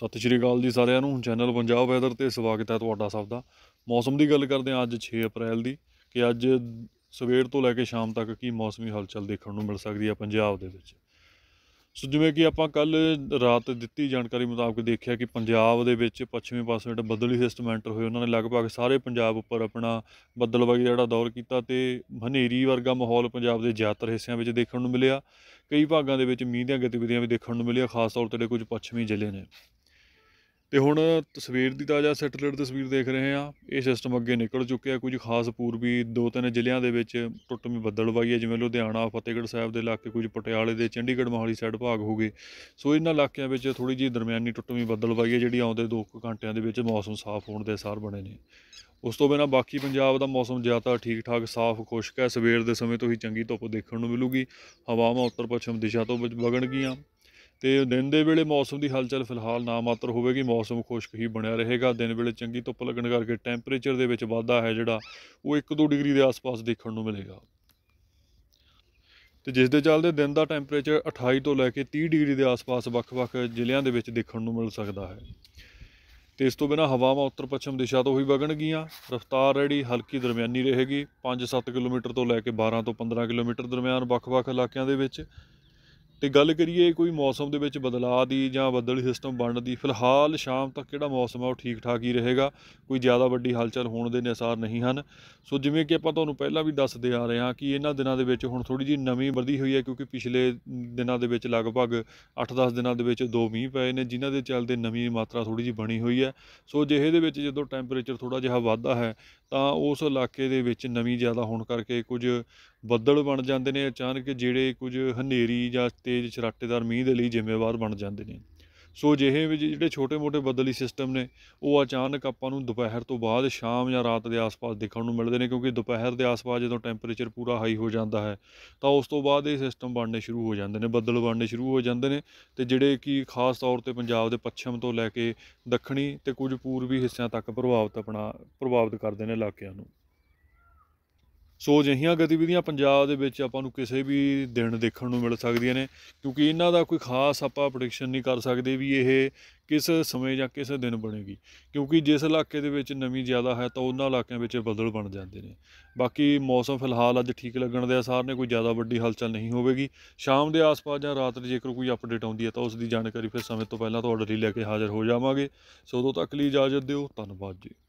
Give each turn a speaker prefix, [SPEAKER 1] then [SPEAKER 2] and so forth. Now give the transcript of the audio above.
[SPEAKER 1] ਸਤਿ ਸ਼੍ਰੀ ਅਕਾਲ ਜੀ ਸਾਰਿਆਂ ਨੂੰ ਚੈਨਲ ਪੰਜਾਬ ਵੈਦਰ ਤੇ ਸਵਾਗਤ ਹੈ ਤੁਹਾਡਾ ਸਭ ਦਾ ਮੌਸਮ ਦੀ ਗੱਲ ਕਰਦੇ ਹਾਂ ਅੱਜ 6 ਅਪ੍ਰੈਲ ਦੀ ਕਿ ਅੱਜ ਸਵੇਰ ਤੋਂ ਲੈ ਕੇ ਸ਼ਾਮ ਤੱਕ ਕੀ ਮੌਸਮੀ ਹਲਚਲ ਦੇਖਣ ਨੂੰ ਮਿਲ ਸਕਦੀ ਹੈ ਪੰਜਾਬ ਦੇ ਵਿੱਚ ਸੋ ਜਿਵੇਂ ਕਿ ਆਪਾਂ ਕੱਲ ਰਾਤ ਦਿੱਤੀ ਜਾਣਕਾਰੀ ਮੁਤਾਬਕ ਦੇਖਿਆ ਕਿ ਪੰਜਾਬ ਦੇ ਵਿੱਚ ਪੱਛਮੀ ਪਾਸੇ ਜਿਹੜਾ ਬੱਦਲੀ ਸਿਸਟਮ ਐਂਟਰ ਹੋਏ ਉਹਨਾਂ ਨੇ ਲਗਭਗ ਸਾਰੇ ਪੰਜਾਬ ਉੱਪਰ ਆਪਣਾ ਬੱਦਲਵਾਗੀ ਜਿਹੜਾ ਦੌਰ ਕੀਤਾ ਤੇ ਹਨੇਰੀ ਵਰਗਾ ਮਾਹੌਲ ਪੰਜਾਬ ਦੇ ਜ਼ਿਆਦਾਤਰ ਹਿੱਸਿਆਂ ਵਿੱਚ ਦੇਖਣ ਨੂੰ ਮਿਲਿਆ ਕਈ ਭਾਗਾਂ ਦੇ ਵਿੱਚ ਮੀਂਹ ਦੀਆਂ ਗਤੀਵਿਧੀਆਂ ਵੀ ਦੇਖਣ ਨੂੰ ਮਿਲੀਆਂ ਖਾਸ ਤੌਰ ਤੇ ਕੁਝ ਪੱਛਮੀ ਜ਼ਿਲ੍ਹੇ ਨੇ ਤੇ ਹੁਣ ਤਸਵੀਰ ਦੀ ਤਾਜ਼ਾ ਸੈਟੇਲਾਈਟ ਤਸਵੀਰ ਦੇਖ ਰਹੇ ਆ ਇਹ ਸਿਸਟਮ ਅੱਗੇ ਨਿਕਲ ਚੁੱਕਿਆ ਕੁਝ ਖਾਸ ਪੂਰਬੀ ਦੋ ਤਿੰਨ ਜ਼ਿਲ੍ਹਿਆਂ ਦੇ ਵਿੱਚ ਬੱਦਲ ਬੱਦਲਵਾਈ ਹੈ ਜਿਵੇਂ ਲੁਧਿਆਣਾ ਫਤਿਹਗੜ੍ਹ ਸਾਹਿਬ ਦੇ ਇਲਾਕੇ ਕੁਝ ਪਟਿਆਲੇ ਦੇ ਚੰਡੀਗੜ੍ਹ ਮੋਹਾਲੀ ਸਾਈਡ ਭਾਗ ਹੋ ਗਏ ਸੋ ਇਹਨਾਂ ਇਲਾਕਿਆਂ ਵਿੱਚ ਥੋੜੀ ਜਿਹੀ ਦਰਮਿਆਨੀ ਬੱਦਲ ਬੱਦਲਵਾਈ ਹੈ ਜਿਹੜੀ ਆਉਂਦੇ 2 ਘੰਟਿਆਂ ਦੇ ਵਿੱਚ ਮੌਸਮ ਸਾਫ਼ ਹੋਣ ਦੇ ਸਾਰ ਬਣੇ ਨੇ ਉਸ ਤੋਂ ਬਿਨਾਂ ਬਾਕੀ ਪੰਜਾਬ ਦਾ ਮੌਸਮ ਜ਼ਿਆਦਾ ਠੀਕ ਠਾਕ ਸਾਫ਼ ਖੁਸ਼ਕ ਹੈ ਸਵੇਰ ਦੇ ਸਮੇਂ ਤੋਂ ਹੀ ਚੰਗੀ ਧੁੱਪ ਦੇਖਣ ਨੂੰ ਮਿਲੂਗੀ ਹਵਾਵਾਂ ਉੱਤਰ ਪੱਛਮ ਦਿਸ਼ਾ ਤੋਂ ਵਗਣਗੀਆਂ ਤੇ ਦਿਨ ਦੇ ਵੇਲੇ ਮੌਸਮ ਦੀ ਹਲਚਲ ਫਿਲਹਾਲ ਨਾ ਮਾਤਰ ਹੋਵੇਗੀ ਮੌਸਮ ਖੁਸ਼ਕ ਹੀ ਬਣਿਆ ਰਹੇਗਾ ਦਿਨ ਵੇਲੇ ਚੰਗੀ ਧੁੱਪ ਲੱਗਣ ਕਰਕੇ ਟੈਂਪਰੇਚਰ ਦੇ ਵਿੱਚ ਵਾਧਾ ਹੈ ਜਿਹੜਾ ਉਹ 1-2 ਡਿਗਰੀ ਦੇ ਆਸ-ਪਾਸ ਦੇਖਣ ਨੂੰ ਮਿਲੇਗਾ ਤੇ ਜਿਸ ਦੇ ਚੱਲਦੇ ਦਿਨ ਦਾ ਟੈਂਪਰੇਚਰ 28 ਤੋਂ ਲੈ ਕੇ 30 ਡਿਗਰੀ ਦੇ ਆਸ-ਪਾਸ ਵੱਖ-ਵੱਖ ਜ਼ਿਲ੍ਹਿਆਂ ਦੇ ਵਿੱਚ ਦੇਖਣ ਨੂੰ ਮਿਲ ਸਕਦਾ ਹੈ ਤੇ ਇਸ ਤੋਂ ਬਿਨਾ ਹਵਾਵਾਂ ਉੱਤਰ ਪੱਛਮ ਦਿਸ਼ਾ ਤੋਂ ਹੀ ਵਗਣਗੀਆਂ ਰਫ਼ਤਾਰ ਰਹੀ ਹਲਕੀ ਦਰਮਿਆਨੀ ਰਹੇਗੀ 5-7 ਕਿਲੋਮੀਟਰ ਤੋਂ ਲੈ ਕੇ 12 ਤੋਂ 15 ਕਿਲੋਮੀਟਰ ਦਰਮਿਆਨ ਵੱਖ-ਵੱਖ ਇਲਾਕਿਆਂ ਦੇ ਵਿੱਚ ਤੇ ਗੱਲ ਕਰੀਏ ਕੋਈ ਮੌਸਮ ਦੇ ਵਿੱਚ ਬਦਲਾਅ ਦੀ ਜਾਂ ਬੱਦਲ ਸਿਸਟਮ ਬਣਨ ਦੀ ਫਿਲਹਾਲ ਸ਼ਾਮ ਤੱਕ ਜਿਹੜਾ ਮੌਸਮ ਹੈ ਉਹ ਠੀਕ ਠਾਕ ਹੀ ਰਹੇਗਾ ਕੋਈ ਜ਼ਿਆਦਾ ਵੱਡੀ ਹਲਚਲ ਹੋਣ ਦੇ ਨਿਸਾਰ ਨਹੀਂ ਹਨ ਸੋ ਜਿਵੇਂ ਕਿ ਆਪਾਂ ਤੁਹਾਨੂੰ ਪਹਿਲਾਂ ਵੀ ਦੱਸਦੇ ਆ ਰਹੇ ਹਾਂ ਕਿ ਇਹਨਾਂ ਦਿਨਾਂ ਦੇ ਵਿੱਚ ਹੁਣ ਥੋੜੀ ਜੀ ਨਵੀਂ ਵਧੀ ਹੋਈ ਹੈ ਕਿਉਂਕਿ ਪਿਛਲੇ ਦਿਨਾਂ ਦੇ ਵਿੱਚ ਲਗਭਗ 8-10 ਦਿਨਾਂ ਦੇ ਵਿੱਚ ਦੋ ਮੀਂਹ ਪਏ ਨੇ ਜਿਨ੍ਹਾਂ ਦੇ ਚੱਲਦੇ ਨਵੀਂ ਮਾਤਰਾ ਥੋੜੀ ਜੀ ਬਣੀ ਹੋਈ ਹੈ ਸੋ ਜਿਹੇ ਦੇ ਵਿੱਚ ਜਦੋਂ ਟੈਂਪਰੇਚਰ ਥੋੜਾ ਜਿਹਾ ਵਾਧਾ ਹੈ ਤਾਂ ਉਸ ਇਲਾਕੇ ਦੇ ਵਿੱਚ ਨਮੀ ਜ਼ਿਆਦਾ ਹੋਣ ਕਰਕੇ ਕੁਝ ਬੱਦਲ ਬਣ ਜਾਂਦੇ ਨੇ ਅਚਾਨਕ ਜਿਹੜੇ ਕੁਝ ਹਨੇਰੀ ਜਾਂ ਤੇਜ਼ ਛਰਾਟੇਦਾਰ ਮੀਂਹ ਦੇ ਲਈ ਜ਼ਿੰਮੇਵਾਰ ਬਣ ਜਾਂਦੇ ਨੇ ਸੋ ਜਿਹੇ ਵਿੱਚ ਜਿਹੜੇ ਛੋਟੇ-ਮੋਟੇ ਬਦਲੀ ਸਿਸਟਮ ਨੇ ਉਹ ਅਚਾਨਕ ਆਪਾਂ ਨੂੰ ਦੁਪਹਿਰ ਤੋਂ ਬਾਅਦ ਸ਼ਾਮ ਜਾਂ ਰਾਤ ਦੇ ਆਸ-ਪਾਸ ਦੇਖਣ ਨੂੰ ਮਿਲਦੇ ਨੇ ਕਿਉਂਕਿ ਦੁਪਹਿਰ ਦੇ ਆਸ-ਪਾਸ ਜਦੋਂ ਟੈਂਪਰੇਚਰ ਪੂਰਾ ਹਾਈ ਹੋ ਜਾਂਦਾ ਹੈ ਤਾਂ ਉਸ ਤੋਂ ਬਾਅਦ ਇਹ ਸਿਸਟਮ ਬਣਨੇ ਸ਼ੁਰੂ ਹੋ ਜਾਂਦੇ ਨੇ ਬੱਦਲ ਬਣਨੇ ਸ਼ੁਰੂ ਹੋ ਜਾਂਦੇ ਨੇ ਤੇ ਜਿਹੜੇ ਕਿ ਖਾਸ ਤੌਰ ਤੇ ਪੰਜਾਬ ਦੇ ਪੱਛਮ ਤੋਂ ਲੈ ਕੇ ਦੱਖਣੀ ਤੇ ਕੁਝ ਪੂਰਬੀ ਹਿੱਸਿਆਂ ਤੱਕ ਪ੍ਰਭਾਵਿਤ ਆਪਣਾ ਪ੍ਰਭਾਵਿਤ ਕਰਦੇ ਨੇ ਇਲਾਕਿਆਂ ਨੂੰ ਸੋ ਅਜਿਹੀਆਂ ਗਤੀਵਿਧੀਆਂ ਪੰਜਾਬ ਦੇ ਵਿੱਚ ਆਪਾਂ ਨੂੰ ਕਿਸੇ ਵੀ ਦਿਨ ਦੇਖਣ ਨੂੰ ਮਿਲ ਸਕਦੀਆਂ ਨੇ ਕਿਉਂਕਿ ਇਹਨਾਂ ਦਾ ਕੋਈ ਖਾਸ ਆਪਾਂ ਪ੍ਰੈਡਿਕਸ਼ਨ ਨਹੀਂ ਕਰ ਸਕਦੇ ਵੀ ਇਹ ਕਿਸ ਸਮੇਂ ਜਾਂ ਕਿਸ ਦਿਨ ਬਣੇਗੀ ਕਿਉਂਕਿ ਜਿਸ ਇਲਾਕੇ ਦੇ ਵਿੱਚ ਨਮੀ ਜ਼ਿਆਦਾ ਹੈ ਤਾਂ ਉਹਨਾਂ ਇਲਾਕਿਆਂ ਵਿੱਚ ਬਦਲ ਬਣ ਜਾਂਦੇ ਨੇ ਬਾਕੀ ਮੌਸਮ ਫਿਲਹਾਲ ਅੱਜ ਠੀਕ ਲੱਗਣ ਦੇ ਆਸਾਰ ਨੇ ਕੋਈ ਜ਼ਿਆਦਾ ਵੱਡੀ ਹਲਚਲ ਨਹੀਂ ਹੋਵੇਗੀ ਸ਼ਾਮ ਦੇ ਆਸ-ਪਾਸ ਜਾਂ ਰਾਤ ਦੇ ਜੇਕਰ ਕੋਈ ਅਪਡੇਟ ਆਉਂਦੀ ਹੈ ਤਾਂ ਉਸ ਦੀ ਜਾਣਕਾਰੀ ਫਿਰ ਸਮੇਂ ਤੋਂ ਪਹਿਲਾਂ ਤੁਹਾਡੇ ਲਈ ਲੈ ਕੇ ਹਾਜ਼ਰ ਹੋ ਜਾਵਾਂਗੇ ਸੋ ਉਦੋਂ ਤੱਕ ਲਈ ਇਜਾਜ਼ਤ ਦਿਓ ਧੰਨਵਾਦ ਜੀ